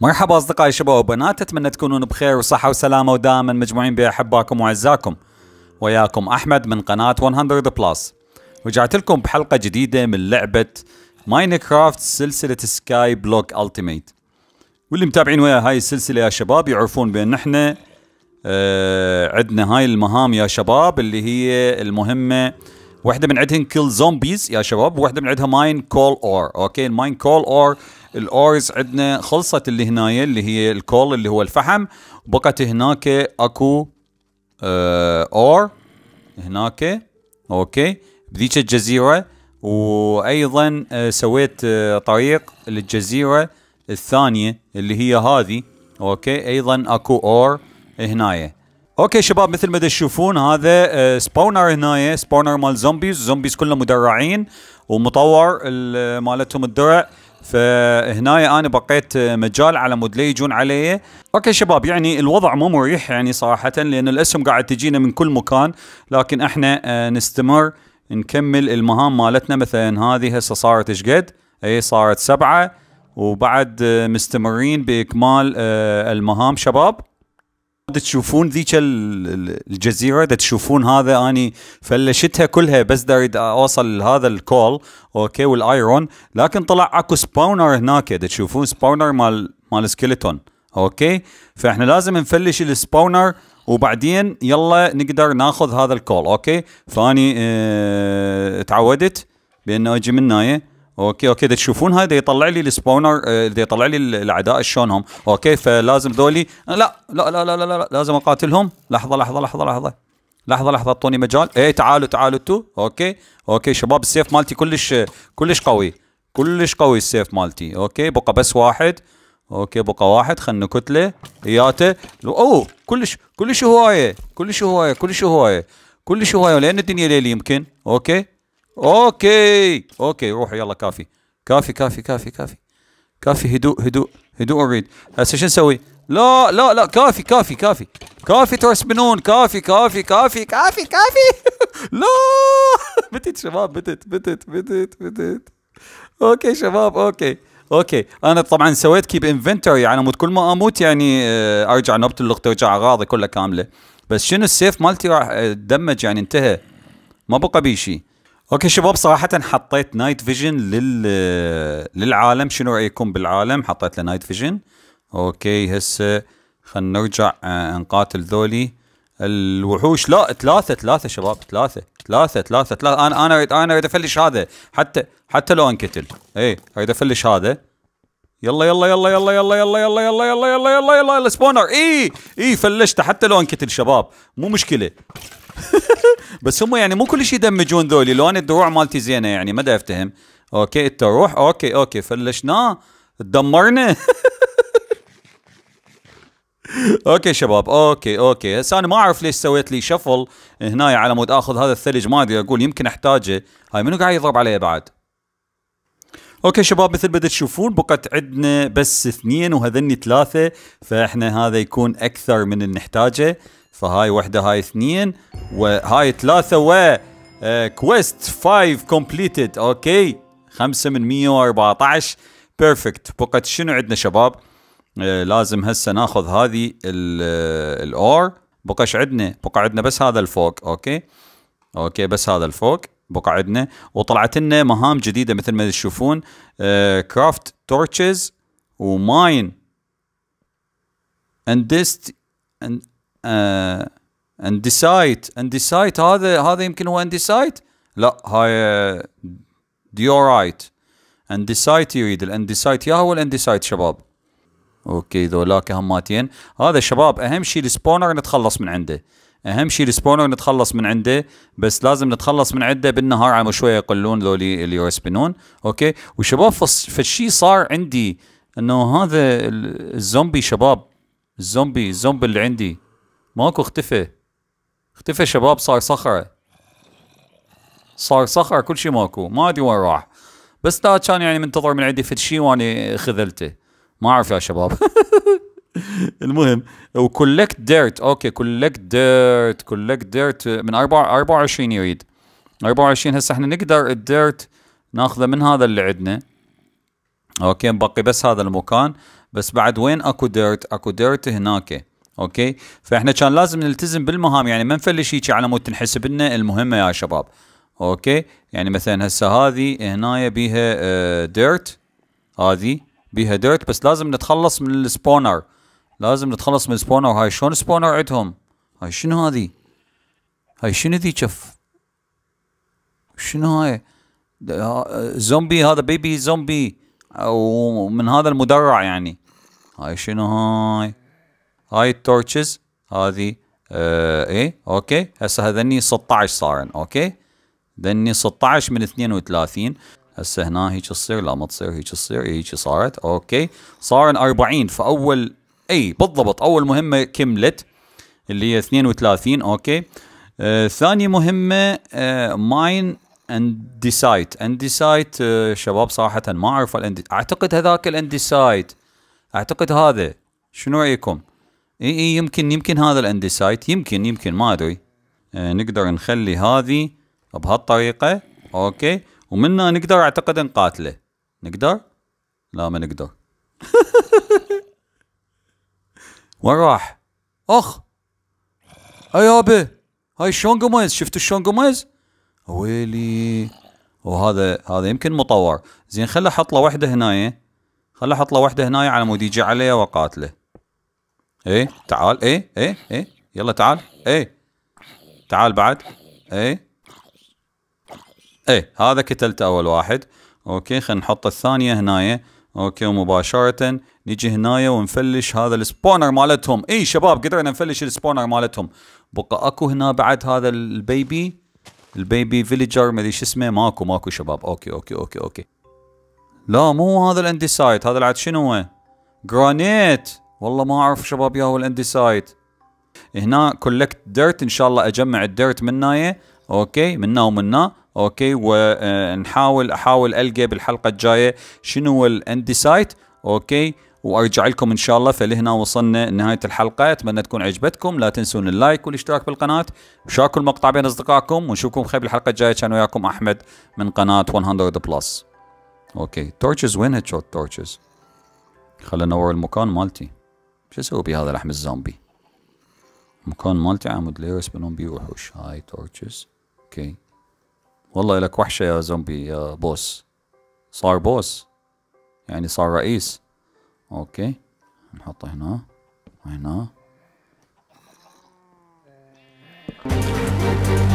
مرحبا اصدقائي شباب وبنات اتمنى تكونون بخير وصحة وسلامة ودائما مجموعين باحباكم واعزائكم وياكم احمد من قناة 100 بلس رجعت لكم بحلقة جديدة من لعبة ماينكرافت سلسلة سكاي بلوك التيميت واللي متابعين ويا هاي السلسلة يا شباب يعرفون بان احنا آه عندنا هاي المهام يا شباب اللي هي المهمة واحدة من عندهن كل زومبيز يا شباب واحدة من عندها ماين كول اور اوكي ماين كول اور الاورز عندنا خلصت اللي هنايا اللي هي الكول اللي هو الفحم بقت هناك اكو آه اور هناك اوكي بذيك الجزيره وايضا آه سويت آه طريق للجزيره الثانيه اللي هي هذه اوكي ايضا اكو اور هنايا اوكي شباب مثل ما تشوفون هذا سبونر آه، هنايا سبونر مال زومبيز زومبيز كلهم مدرعين ومطور مالتهم الدرع فهنا انا بقيت مجال على مود لا يجون علي اوكي شباب يعني الوضع مو مريح يعني صراحه لان الاسهم قاعد تجينا من كل مكان لكن احنا آه، نستمر نكمل المهام مالتنا مثلا هذه هسه صارت ايش قد؟ اي صارت سبعه وبعد آه، مستمرين باكمال آه، المهام شباب تشوفون ذيك الجزيره تشوفون هذا اني فلشتها كلها بس دا اريد اوصل لهذا الكول اوكي والايرون لكن طلع اكو سباونر هناك تشوفون سباونر مال مال سكيلتون اوكي فاحنا لازم نفلش السباونر وبعدين يلا نقدر ناخذ هذا الكول اوكي فاني اه تعودت بانه اجي من هنايا اوكي اوكي اذا تشوفون هاي يطلع لي السبونر اذا يطلع لي آه، الاعداء شلونهم اوكي فلازم ذولي لا لا لا لا لا, لازم اقاتلهم لحظه لحظه لحظه لحظه لحظه لحظه اعطوني مجال اي تعالوا تعالوا تو اوكي اوكي شباب السيف مالتي كلش كلش قوي كلش قوي السيف مالتي اوكي بقى بس واحد اوكي بقى واحد خلنا كتله اياته اوه كلش كلش هوايه كلش هوايه كلش هوايه كلش هوايه لان الدنيا ليل يمكن اوكي اوكي اوكي روح يلا كافي كافي كافي كافي كافي كافي هدوء هدوء هدوء اريد هسه شو نسوي؟ لا لا لا كافي كافي كافي كافي ترسبنون كافي كافي كافي كافي كافي لا بتت شباب بتت بتت بتت بتت اوكي شباب اوكي اوكي انا طبعا سويت كيب انفنتوري على مود كل ما اموت يعني آه، ارجع نبض اللقطه ترجع اغراضي كلها كامله بس شنو السيف مالتي راح آه، دمج يعني انتهى ما بقى بي شيء اوكي شباب صراحة حطيت نايت فيجن لل للعالم شنو رايكم بالعالم حطيت له نايت فيجن اوكي هسه خلينا نرجع نقاتل ذولي الوحوش لا ثلاثة ثلاثة شباب ثلاثة ثلاثة ثلاثة ثلاثة انا انا اريد انا اريد افلش هذا حتى حتى لو انقتل اي اريد افلش هذا يلا يلا يلا يلا يلا يلا يلا يلا يلا يلا يلا يلا يلا اي اي فلشته حتى لو انقتل شباب مو مشكلة بس هم يعني مو كل شيء يدمجون ذولي لو انا الدروع مالتي زينه يعني ما افتهم اوكي انت روح اوكي اوكي فلشناه تدمرنا اوكي شباب اوكي اوكي هسه انا ما اعرف ليش سويت لي شفل هنا على مود اخذ هذا الثلج ما ادري اقول يمكن احتاجه هاي منو قاعد يضرب علي بعد اوكي شباب مثل ما تشوفون بقت عندنا بس اثنين وهذني ثلاثه فاحنا هذا يكون اكثر من اللي نحتاجه فهاي وحده هاي اثنين وهاي ثلاثه و كويست 5 كومبليتد اوكي 5 من 114 بيرفكت بقت شنو عندنا شباب آه لازم هسه ناخذ هذه الاور آه، بقاش عندنا بقى عندنا بس هذا الفوق اوكي اوكي بس هذا الفوق بقى عندنا وطلعت لنا مهام جديده مثل ما تشوفون كرافت تورتشز وماين اندست انديسايت آه، انديسايت هذا هذا يمكن هو انديسايت لا هاي ديورايت انديسايت يريد الانديسايت يا هو الانديسايت شباب اوكي ذولاك هماتين هذا شباب اهم شيء السبونر نتخلص من عنده اهم شيء السبونر نتخلص من عنده بس لازم نتخلص من عنده بالنهار على شويه يقلون ذولي اللي يسبنون اوكي وشباب فالشي صار عندي انه هذا الزومبي شباب الزومبي الزومبي اللي عندي ماكو اختفى اختفى شباب صار صخرة صار صخرة كل شيء ماكو ما ادري وين راح بس لا كان يعني منتظر من عندي فد شيء واني خذلته ما اعرف يا شباب المهم وكولكت ديرت اوكي كولكت ديرت كولكت ديرت من 24 يريد 24 هسه احنا نقدر الديرت ناخذه من هذا اللي عندنا اوكي بقي بس هذا المكان بس بعد وين اكو ديرت اكو ديرت هناك اوكي فاحنا كان لازم نلتزم بالمهام يعني ما نفلش هيك على مود تنحسب لنا المهمه يا شباب اوكي يعني مثلا هسه هذه هنايا بيها ديرت آه، هذه بيها ديرت بس لازم نتخلص من السبونر لازم نتخلص من السبونر هاي شلون سبونر عندهم هاي شنو هذه هاي شنو ذي شف شنو هاي آه، زومبي هذا بيبي زومبي ومن هذا المدرع يعني هاي شنو هاي هاي التورتشز هذه اه ايه اوكي هسه هذني 16 صارن اوكي ذني 16 من 32 هسه هنا هيك تصير لا ما تصير هيك تصير إيه، هيك صارت اوكي صارن 40 فاول اي بالضبط اول مهمه كملت اللي هي 32 اوكي آه ثاني مهمه آه ماين انديسايت انديسايت آه شباب صراحه ما اعرف اعتقد هذاك الانديسايت اعتقد هذا شنو رايكم؟ اي اي يمكن يمكن هذا الانديسايت يمكن يمكن ما ادري آه نقدر نخلي هذه بهالطريقة اوكي ومنها نقدر اعتقد نقاتله نقدر؟ لا ما نقدر وين راح؟ اخ اي يابا هاي شلون قميز شفتوا شلون قميز؟ ويلي وهذا هذا يمكن مطور زين خل احط له وحده هنايا خل احط له وحده هنايا على مود يجي عليه وقاتله ايه تعال ايه ايه ايه يلا تعال ايه تعال بعد ايه ايه هذا كتلته اول واحد اوكي خلينا نحط الثانيه هنايا اوكي ومباشره نجي هنايا ونفلش هذا السبونر مالتهم اي شباب قدرنا نفلش السبونر مالتهم بقى اكو هنا بعد هذا البيبي البيبي فيليجر مدري شو اسمه ماكو ماكو شباب اوكي اوكي اوكي اوكي لا مو هذا الانديسايت هذا العاد شنو هو جرانيت والله ما اعرف شباب يا هو الانديسايت هنا كولكت ديرت ان شاء الله اجمع الديرت من نايه اوكي منا ومنا اوكي ونحاول آه، احاول القى بالحلقه الجايه شنو هو الانديسايت اوكي وارجع لكم ان شاء الله فلهنا وصلنا نهايه الحلقه اتمنى تكون عجبتكم لا تنسون اللايك والاشتراك بالقناه وشاركوا المقطع بين اصدقائكم ونشوفكم خير بالحلقه الجايه كان وياكم احمد من قناه 100 بلس اوكي تورتشز وين هيد شوت تورتشز خلينا نور المكان مالتي شو اسوي بهذا لحم الزومبي مكان مالتي عمود ليرس يسبنون بيه وحوش هاي تورتشز اوكي والله لك وحشة يا زومبي يا بوس صار بوس يعني صار رئيس اوكي نحطه هنا وهنا